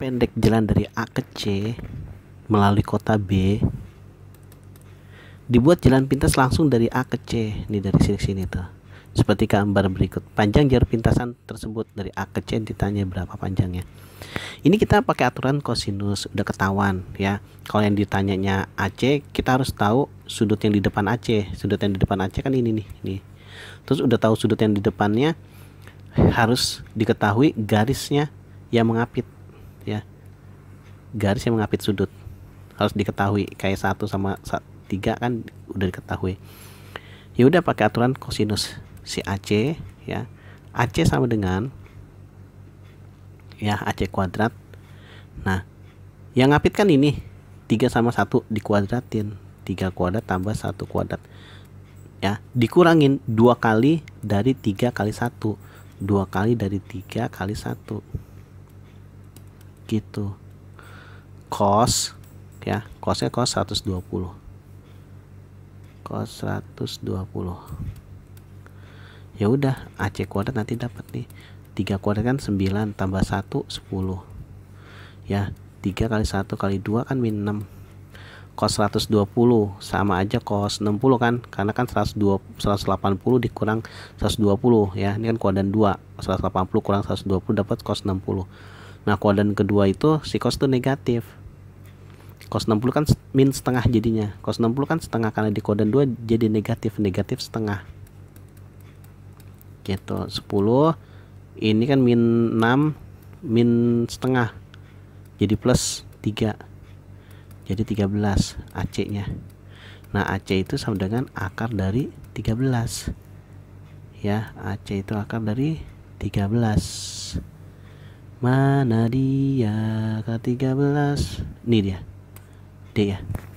pendek jalan dari A ke C melalui kota B dibuat jalan pintas langsung dari A ke C nih dari sini sini tuh seperti gambar berikut panjang jalur pintasan tersebut dari A ke C ditanya berapa panjangnya ini kita pakai aturan kosinus udah ketahuan ya kalau yang ditanyanya AC kita harus tahu sudut yang di depan AC sudut yang di depan AC kan ini nih ini terus udah tahu sudut yang di depannya harus diketahui garisnya yang mengapit ya garis yang mengapit sudut harus diketahui kayak satu sama tiga kan udah diketahui ya udah pakai aturan kosinus si AC ya AC sama dengan ya AC kuadrat nah yang ngapit kan ini tiga sama 1 dikuadratin tiga kuadrat tambah satu kuadrat ya dikurangin dua kali dari tiga kali satu dua kali dari tiga kali satu gitu kos ya kosnya kos 120 kos 120 ya udah AC kuadrat nanti dapat nih 3 kuadrat kan 9 tambah 1 10 ya 3 kali 1 kali 2 kan min 6 kos 120 sama aja kos 60 kan karena kan 120, 180 dikurang 120 ya ini kan kuadran 2 180 kurang 120 dapat kos 60 Nah kuadran kedua itu si cos itu negatif. Cos 60 kan min setengah jadinya. Cos 60 kan setengah karena di kuadran 2 jadi negatif, negatif setengah. Gitu. 10 ini kan min 6 min setengah. Jadi plus 3. Jadi 13 AC-nya. Nah, AC itu sama dengan akar dari 13. Ya, AC itu akar dari 13. Mana dia ke-13? Ini dia. D ya.